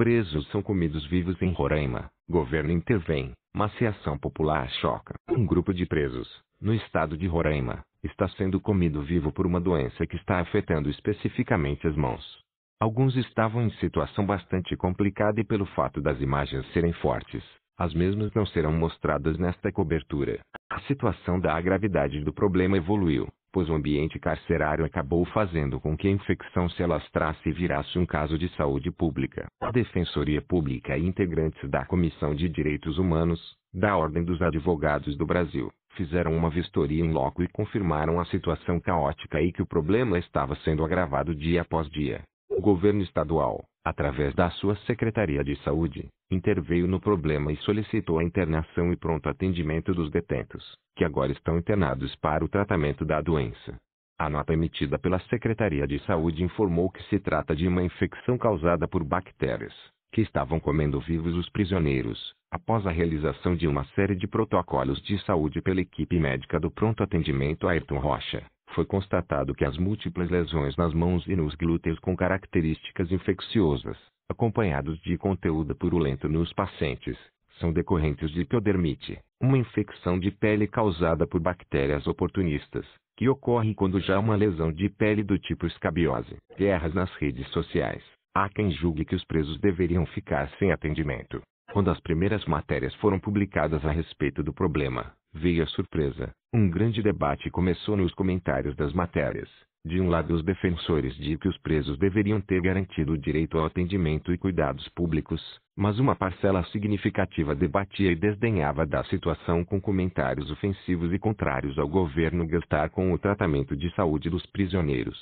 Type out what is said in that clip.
Presos são comidos vivos em Roraima. Governo intervém, mas reação popular choca. Um grupo de presos, no estado de Roraima, está sendo comido vivo por uma doença que está afetando especificamente as mãos. Alguns estavam em situação bastante complicada e pelo fato das imagens serem fortes, as mesmas não serão mostradas nesta cobertura. A situação da gravidade do problema evoluiu, pois o ambiente carcerário acabou fazendo com que a infecção se alastrasse e virasse um caso de saúde pública. A Defensoria Pública e integrantes da Comissão de Direitos Humanos, da Ordem dos Advogados do Brasil, fizeram uma vistoria em loco e confirmaram a situação caótica e que o problema estava sendo agravado dia após dia. O governo estadual, através da sua Secretaria de Saúde, interveio no problema e solicitou a internação e pronto atendimento dos detentos, que agora estão internados para o tratamento da doença. A nota emitida pela Secretaria de Saúde informou que se trata de uma infecção causada por bactérias, que estavam comendo vivos os prisioneiros, após a realização de uma série de protocolos de saúde pela equipe médica do pronto atendimento Ayrton Rocha foi constatado que as múltiplas lesões nas mãos e nos glúteos com características infecciosas acompanhados de conteúdo purulento nos pacientes, são decorrentes de piodermite, uma infecção de pele causada por bactérias oportunistas, que ocorre quando já há uma lesão de pele do tipo escabiose. Guerras nas redes sociais. Há quem julgue que os presos deveriam ficar sem atendimento. Quando as primeiras matérias foram publicadas a respeito do problema, veio a surpresa. Um grande debate começou nos comentários das matérias. De um lado, os defensores de que os presos deveriam ter garantido o direito ao atendimento e cuidados públicos, mas uma parcela significativa debatia e desdenhava da situação com comentários ofensivos e contrários ao governo gastar com o tratamento de saúde dos prisioneiros.